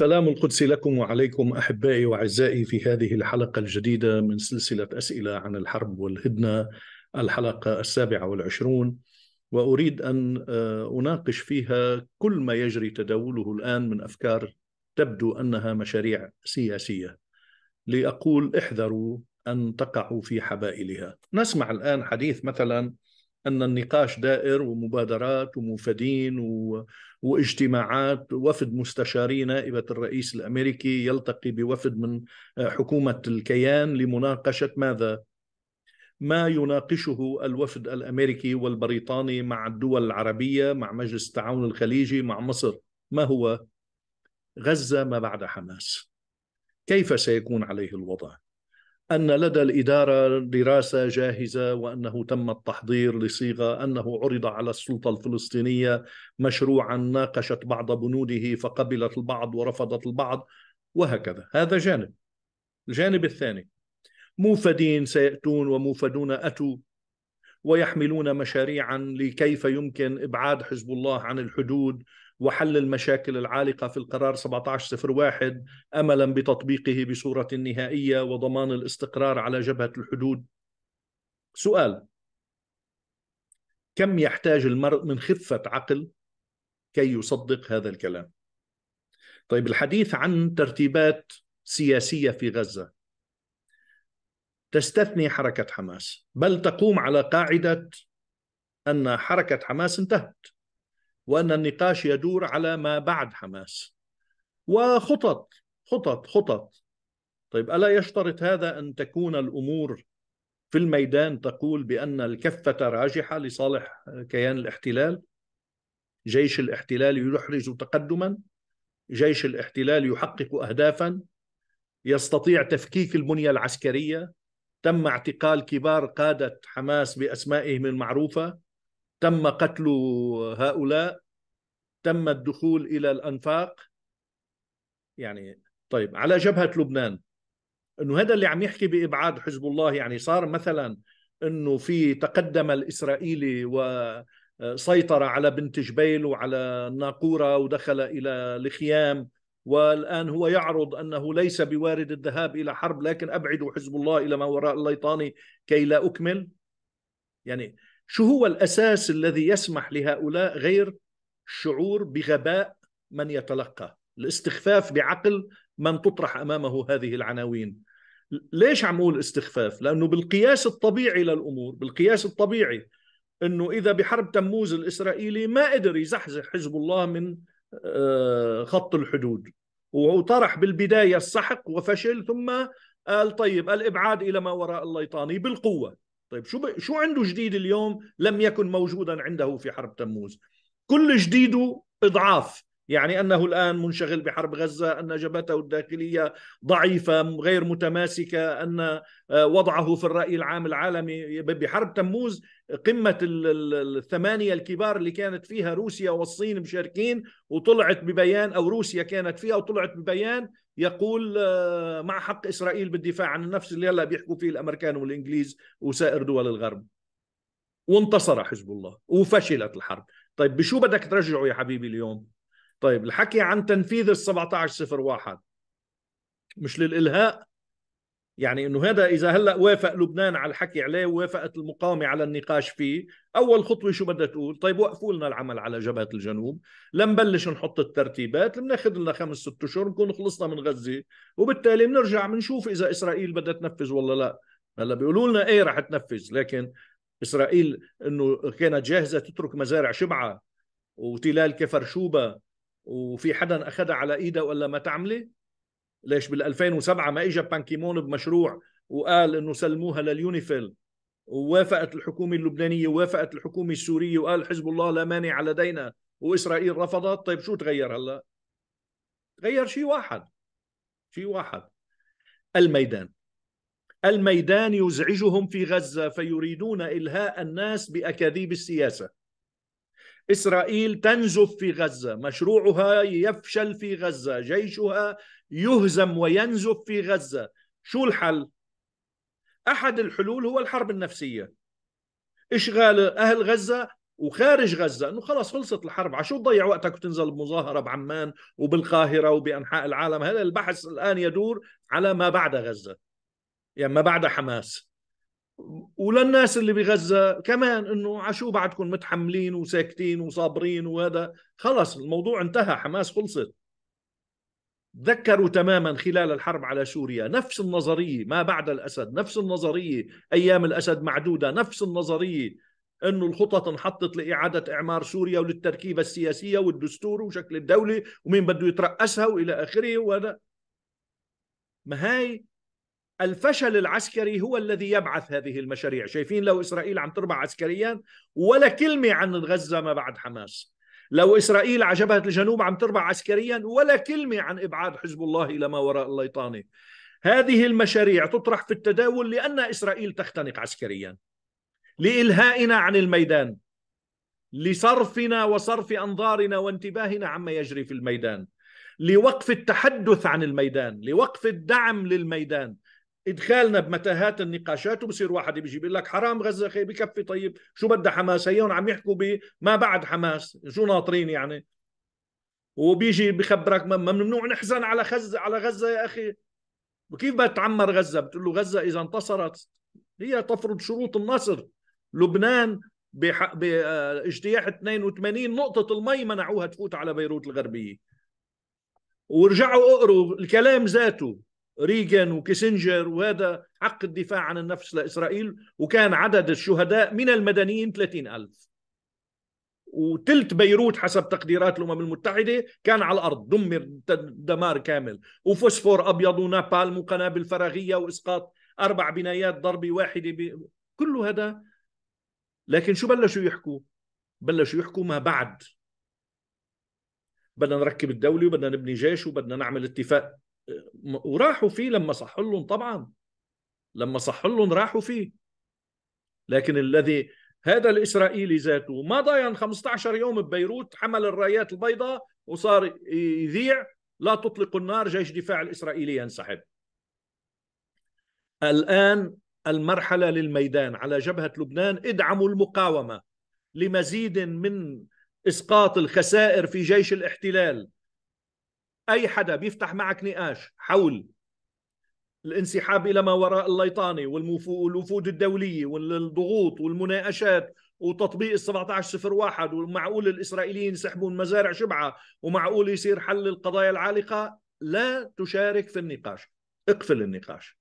سلام القدس لكم وعليكم احبائي واعزائي في هذه الحلقه الجديده من سلسله اسئله عن الحرب والهدنه الحلقه السابعه والعشرون واريد ان آه، اناقش فيها كل ما يجري تداوله الان من افكار تبدو انها مشاريع سياسيه لاقول احذروا ان تقعوا في حبائلها نسمع الان حديث مثلا ان النقاش دائر ومبادرات وموفدين و... واجتماعات وفد مستشاري نائبه الرئيس الامريكي يلتقي بوفد من آه، حكومه الكيان لمناقشه ماذا؟ ما يناقشه الوفد الامريكي والبريطاني مع الدول العربيه مع مجلس التعاون الخليجي مع مصر ما هو؟ غزه ما بعد حماس كيف سيكون عليه الوضع؟ ان لدى الاداره دراسه جاهزه وانه تم التحضير لصيغه انه عرض على السلطه الفلسطينيه مشروعا ناقشت بعض بنوده فقبلت البعض ورفضت البعض وهكذا هذا جانب الجانب الثاني موفدين سياتون وموفدون اتوا ويحملون مشاريعا لكيف يمكن ابعاد حزب الله عن الحدود وحل المشاكل العالقة في القرار 1701 أملا بتطبيقه بصورة نهائية وضمان الاستقرار على جبهة الحدود سؤال كم يحتاج المرء من خفة عقل كي يصدق هذا الكلام طيب الحديث عن ترتيبات سياسية في غزة تستثني حركة حماس بل تقوم على قاعدة أن حركة حماس انتهت وأن النقاش يدور على ما بعد حماس وخطط خطط خطط طيب ألا يشترط هذا أن تكون الأمور في الميدان تقول بأن الكفة راجحة لصالح كيان الاحتلال جيش الاحتلال يحرز تقدما جيش الاحتلال يحقق أهدافا يستطيع تفكيك البنية العسكرية تم اعتقال كبار قادة حماس بأسمائهم المعروفة تم قتل هؤلاء تم الدخول الى الانفاق يعني طيب على جبهه لبنان انه هذا اللي عم يحكي بابعاد حزب الله يعني صار مثلا انه في تقدم الاسرائيلي وسيطر على بنت جبيل وعلى الناقوره ودخل الى الخيام والان هو يعرض انه ليس بوارد الذهاب الى حرب لكن ابعدوا حزب الله الى ما وراء الليطاني كي لا اكمل يعني شو هو الاساس الذي يسمح لهؤلاء غير الشعور بغباء من يتلقى الاستخفاف بعقل من تطرح امامه هذه العناوين ليش عم اقول استخفاف لانه بالقياس الطبيعي للامور بالقياس الطبيعي انه اذا بحرب تموز الاسرائيلي ما قدر يزحزح حزب الله من آه، خط الحدود وطرح بالبدايه السحق وفشل ثم قال طيب الابعاد الى ما وراء الليطاني بالقوه طيب شو ب... شو عنده جديد اليوم لم يكن موجودا عنده في حرب تموز كل جديده اضعاف يعني انه الان منشغل بحرب غزه ان جبهته الداخليه ضعيفه غير متماسكه ان آه، وضعه في الراي العام العالمي بحرب تموز قمه الثمانيه الكبار اللي كانت فيها روسيا والصين مشاركين وطلعت ببيان او روسيا كانت فيها وطلعت ببيان يقول آه، مع حق اسرائيل بالدفاع عن النفس اللي هلا بيحكوا فيه الامريكان والانجليز وسائر دول الغرب وانتصر حزب الله وفشلت الحرب طيب بشو بدك ترجعه يا حبيبي اليوم طيب الحكي عن تنفيذ ال 1701 مش للالهاء يعني انه هذا اذا هلا وافق لبنان على الحكي عليه ووافقت المقاومه على النقاش فيه اول خطوه شو بدها تقول طيب وقفوا لنا العمل على جبهه الجنوب لنبلش نحط الترتيبات بناخذ لنا خمس ست اشهر نكون خلصنا من غزه وبالتالي بنرجع بنشوف اذا اسرائيل بدها تنفذ ولا لا هلا بيقولوا لنا ايه رح تنفذ لكن اسرائيل انه كانت جاهزه تترك مزارع شبعه وتلال كفر شوبه وفي حدا اخذها على ايده وقال لها ما تعملي ليش بال2007 ما اجى بانكيمون بمشروع وقال انه سلموها لليونيفيل ووافقت الحكومه اللبنانيه ووافقت الحكومه السوريه وقال حزب الله لا مانع لدينا واسرائيل رفضت طيب شو تغير هلا تغير شيء واحد شيء واحد الميدان الميدان يزعجهم في غزه فيريدون الهاء الناس باكاذيب السياسه إسرائيل تنزف في غزة مشروعها يفشل في غزة جيشها يهزم وينزف في غزة شو الحل؟ أحد الحلول هو الحرب النفسية إشغال أهل غزة وخارج غزة أنه خلاص خلصت الحرب عشو تضيع وقتك وتنزل بمظاهرة بعمان وبالقاهرة وبأنحاء العالم هذا البحث الآن يدور على ما بعد غزة يعني ما بعد حماس وللناس اللي بغزة كمان انه عشو بعدكم متحملين وساكتين وصابرين وهذا خلص الموضوع انتهى حماس خلصت ذكروا تماما خلال الحرب على سوريا نفس النظرية ما بعد الأسد نفس النظرية أيام الأسد معدودة نفس النظرية أنه الخطط انحطت لإعادة إعمار سوريا وللتركيبة السياسية والدستور وشكل الدولة ومين بده يترأسها وإلى آخره وهذا ما هاي الفشل العسكري هو الذي يبعث هذه المشاريع شايفين لو إسرائيل عم تربع عسكريا ولا كلمة عن غزة ما بعد حماس لو إسرائيل على جبهة الجنوب عم تربع عسكريا ولا كلمة عن إبعاد حزب الله إلى ما وراء الليطانة هذه المشاريع تطرح في التداول لأن إسرائيل تختنق عسكريا لإلهائنا عن الميدان لصرفنا وصرف أنظارنا وانتباهنا عما يجري في الميدان لوقف التحدث عن الميدان لوقف الدعم للميدان ادخالنا بمتاهات النقاشات وبصير واحد بيجي بيقول لك حرام غزه خي بكفي طيب شو بدها حماس هيون عم يحكوا بما بعد حماس شو ناطرين يعني وبيجي بخبرك ممنوع نحزن على غزه على غزه يا اخي وكيف بدها تعمر غزه بتقول له غزه اذا انتصرت هي تفرض شروط النصر لبنان باجتياح آه، 82 نقطة المي منعوها تفوت على بيروت الغربية ورجعوا اقروا الكلام ذاته ريغان وكيسنجر وهذا حق الدفاع عن النفس لإسرائيل وكان عدد الشهداء من المدنيين 30 ألف وتلت بيروت حسب تقديرات الأمم المتحدة كان على الأرض دمر دمار كامل وفوسفور أبيض ونابالم وقنابل فراغية وإسقاط أربع بنايات ضربة واحدة ب... كل هذا لكن شو بلشوا يحكوا بلشوا يحكوا ما بعد بدنا نركب الدولة وبدنا نبني جيش وبدنا نعمل اتفاق وراحوا فيه لما صح لهم طبعا لما صح لهم راحوا فيه لكن الذي هذا الاسرائيلي ذاته ما ضاين 15 يوم ببيروت حمل الرايات البيضاء وصار يذيع لا تطلق النار جيش دفاع الاسرائيلي ينسحب الان المرحله للميدان على جبهه لبنان ادعموا المقاومه لمزيد من اسقاط الخسائر في جيش الاحتلال اي حدا بيفتح معك نقاش حول الانسحاب الى ما وراء الليطانه والوفود الدوليه والضغوط والمناقشات وتطبيق ال 1701 ومعقول الاسرائيليين يسحبون مزارع شبعه ومعقول يصير حل القضايا العالقه لا تشارك في النقاش اقفل النقاش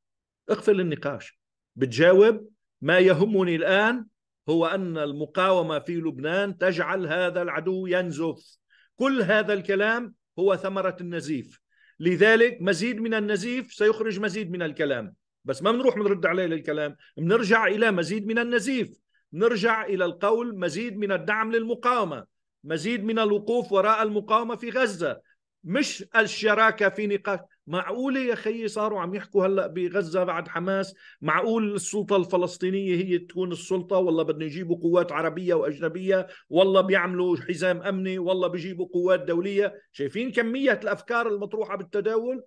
اقفل النقاش بتجاوب ما يهمني الان هو ان المقاومه في لبنان تجعل هذا العدو ينزف كل هذا الكلام هو ثمرة النزيف لذلك مزيد من النزيف سيخرج مزيد من الكلام بس ما بنروح بنرد عليه للكلام بنرجع إلى مزيد من النزيف نرجع إلى القول مزيد من الدعم للمقاومة مزيد من الوقوف وراء المقاومة في غزة مش الشراكة في نقاش معقولة يا خيي صاروا عم يحكوا هلا بغزة بعد حماس معقول السلطة الفلسطينية هي تكون السلطة والله بدنا يجيبوا قوات عربية وأجنبية والله بيعملوا حزام أمني والله بيجيبوا قوات دولية شايفين كمية الأفكار المطروحة بالتداول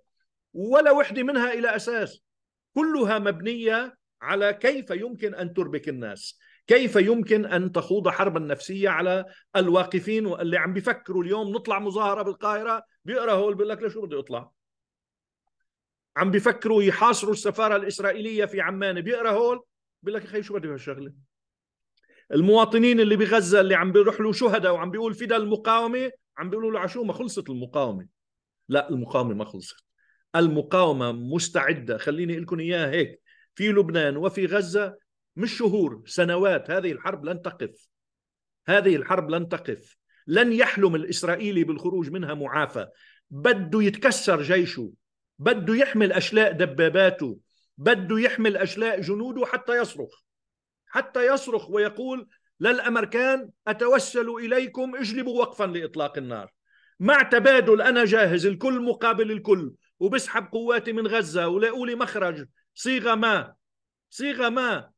ولا وحدة منها إلى أساس كلها مبنية على كيف يمكن أن تربك الناس كيف يمكن أن تخوض حربا نفسية على الواقفين واللي عم بيفكروا اليوم نطلع مظاهرة بالقاهرة بيقرأ هول بيقول لك لشو بده يطلع عم بيفكروا يحاصروا السفاره الاسرائيليه في عمان بيقرا هول بيقول لك يا اخي شو بدي بهالشغله المواطنين اللي بغزه اللي عم بيروح له شهداء وعم بيقول فدا المقاومه عم بيقولوا له عشو ما خلصت المقاومه لا المقاومه ما خلصت المقاومه مستعده خليني لكم اياها هيك في لبنان وفي غزه مش شهور سنوات هذه الحرب لن تقف هذه الحرب لن تقف لن يحلم الاسرائيلي بالخروج منها معافى بده يتكسر جيشه بده يحمل أشلاء دباباته بده يحمل أشلاء جنوده حتى يصرخ حتى يصرخ ويقول للأمريكان أتوسل إليكم اجلبوا وقفا لإطلاق النار مع تبادل أنا جاهز الكل مقابل الكل وبسحب قواتي من غزة ولاقوا لي مخرج صيغة ما صيغة ما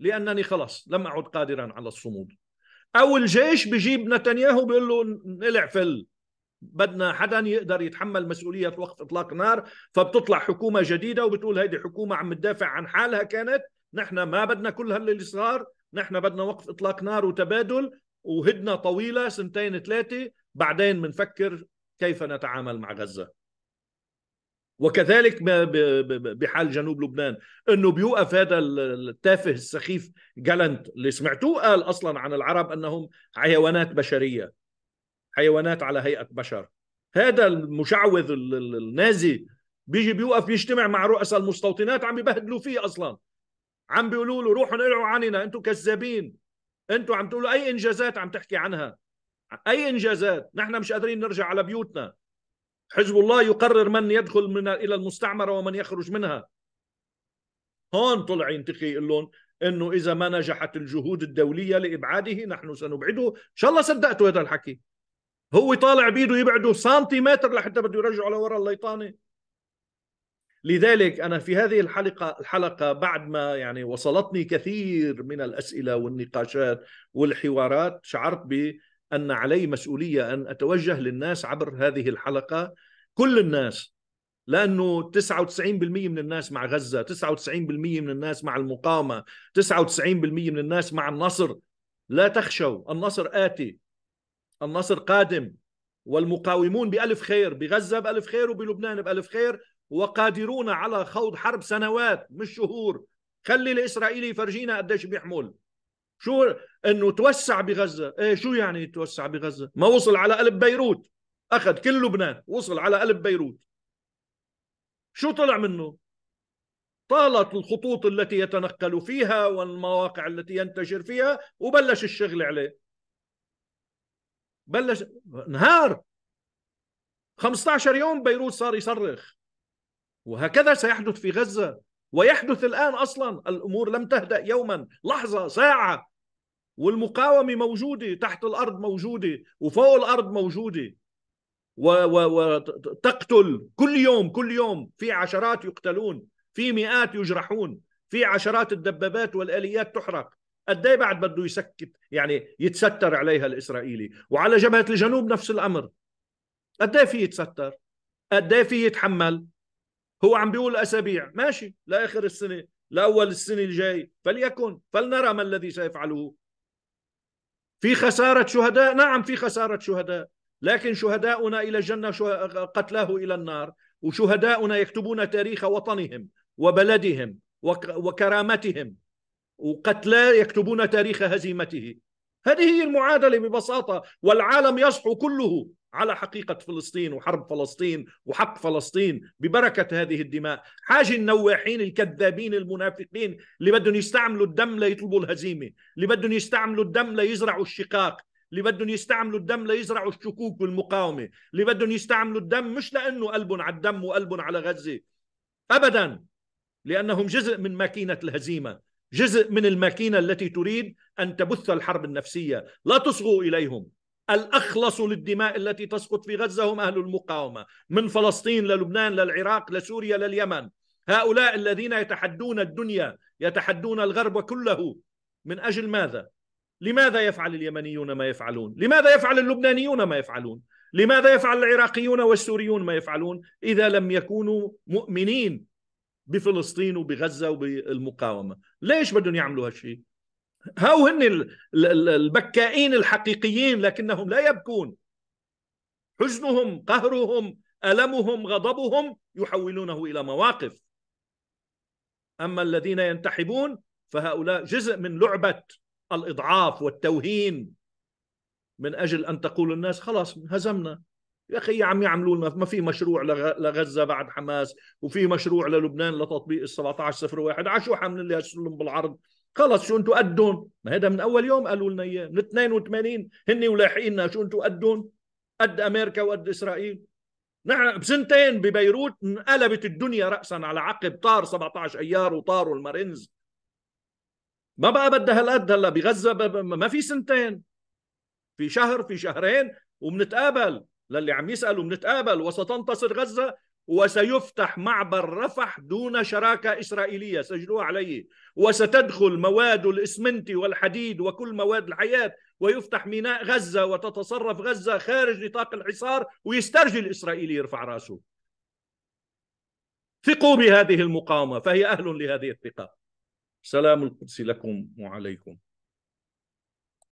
لأنني خلص لم أعد قادرا على الصمود أو الجيش بجيب نتنياهو بيقول له فل بدنا حدا يقدر يتحمل مسؤولية وقف إطلاق نار فبتطلع حكومة جديدة وبتقول هيدي حكومة عم تدافع عن حالها كانت نحن ما بدنا كل هاللي صار نحن بدنا وقف إطلاق نار وتبادل وهدنة طويلة سنتين ثلاثة بعدين بنفكر كيف نتعامل مع غزة وكذلك بحال جنوب لبنان انه بيوقف هذا التافه السخيف جالنت اللي سمعتوه قال اصلا عن العرب انهم حيوانات بشريه حيوانات على هيئه بشر هذا المشعوذ النازي بيجي بيوقف بيجتمع مع رؤساء المستوطنات عم بيبهدلوا فيه اصلا عم بيقولوا له روحوا نقلعوا عننا انتم كذابين انتم عم تقولوا اي انجازات عم تحكي عنها اي انجازات نحن مش قادرين نرجع على بيوتنا حزب الله يقرر من يدخل من الى المستعمره ومن يخرج منها هون طلع ينتقي يقول لهم انه اذا ما نجحت الجهود الدوليه لابعاده نحن سنبعده ان شاء الله صدقتوا هذا الحكي هو طالع بيده يبعده سنتيمتر لحتى بده يرجعه لورا الليطانه لذلك انا في هذه الحلقه الحلقه بعد ما يعني وصلتني كثير من الاسئله والنقاشات والحوارات شعرت بان علي مسؤوليه ان اتوجه للناس عبر هذه الحلقه كل الناس لانه 99% من الناس مع غزه 99% من الناس مع المقاومه 99% من الناس مع النصر لا تخشوا النصر اتي النصر قادم والمقاومون بألف خير بغزة بألف خير وبلبنان بألف خير وقادرون على خوض حرب سنوات مش شهور خلي الإسرائيلي يفرجينا قديش بيحمل شو انه توسع بغزه ايه شو يعني توسع بغزه ما وصل على قلب بيروت اخذ كل لبنان وصل على قلب بيروت شو طلع منه طالت الخطوط التي يتنقل فيها والمواقع التي ينتشر فيها وبلش الشغل عليه بلش نهار 15 يوم بيروت صار يصرخ وهكذا سيحدث في غزة ويحدث الآن أصلا الأمور لم تهدأ يوما لحظة ساعة والمقاومة موجودة تحت الأرض موجودة وفوق الأرض موجودة وتقتل كل يوم كل يوم في عشرات يقتلون في مئات يجرحون في عشرات الدبابات والآليات تحرق قد ايه بعد بده يسكت يعني يتستر عليها الاسرائيلي وعلى جبهه الجنوب نفس الامر قد ايه في يتستر قد ايه في يتحمل هو عم بيقول اسابيع ماشي لاخر السنه لاول السنه الجاي فليكن فلنرى ما الذي سيفعله في خساره شهداء نعم في خساره شهداء لكن شهداؤنا الى الجنه قتلاه الى النار وشهداؤنا يكتبون تاريخ وطنهم وبلدهم وكرامتهم وقتلاه يكتبون تاريخ هزيمته هذه هي المعادله ببساطه والعالم يصحو كله على حقيقه فلسطين وحرب فلسطين وحق فلسطين ببركه هذه الدماء حاج النواحين الكذابين المنافقين اللي بدهم يستعملوا الدم ليطلبوا الهزيمه اللي بدهم يستعملوا الدم ليزرعوا الشقاق اللي بدهم يستعملوا الدم ليزرعوا الشكوك والمقاومه اللي بدهم يستعملوا الدم مش لانه قلبهم على الدم وقلبهم على غزه ابدا لانهم جزء من ماكينه الهزيمه جزء من الماكينة التي تريد أن تبث الحرب النفسية لا تصغوا إليهم الأخلص للدماء التي تسقط في غزة هم أهل المقاومة من فلسطين للبنان للعراق لسوريا لليمن هؤلاء الذين يتحدون الدنيا يتحدون الغرب كله من أجل ماذا؟ لماذا يفعل اليمنيون ما يفعلون؟ لماذا يفعل اللبنانيون ما يفعلون؟ لماذا يفعل العراقيون والسوريون ما يفعلون؟ إذا لم يكونوا مؤمنين بفلسطين وبغزه وبالمقاومه ليش بدهم يعملوا هالشيء هاو هن البكائين الحقيقيين لكنهم لا يبكون حزنهم قهرهم ألمهم غضبهم يحولونه إلى مواقف أما الذين ينتحبون فهؤلاء جزء من لعبة الإضعاف والتوهين من أجل أن تقول الناس خلاص هزمنا يا اخي عم يعملوا لنا ما في مشروع لغزه بعد حماس وفي مشروع للبنان لتطبيق ال 1701 على شو حاملين لي هالسلم بالعرض خلص شو انتم قدهم ما هذا من اول يوم قالوا لنا اياه من 82 هن ولاحقيننا شو انتم قدهم قد امريكا وقد اسرائيل نحن بسنتين ببيروت انقلبت الدنيا راسا على عقب طار 17 ايار وطاروا المارينز ما بقى بدها هالقد هلا بغزه ما في سنتين في شهر في شهرين وبنتقابل للي عم يسالوا بنتقابل وستنتصر غزه وسيفتح معبر رفح دون شراكه اسرائيليه سجلوها علي وستدخل مواد الاسمنت والحديد وكل مواد الحياه ويفتح ميناء غزه وتتصرف غزه خارج نطاق الحصار ويسترجي الاسرائيلي يرفع راسه ثقوا بهذه المقاومه فهي اهل لهذه الثقه سلام القدس لكم وعليكم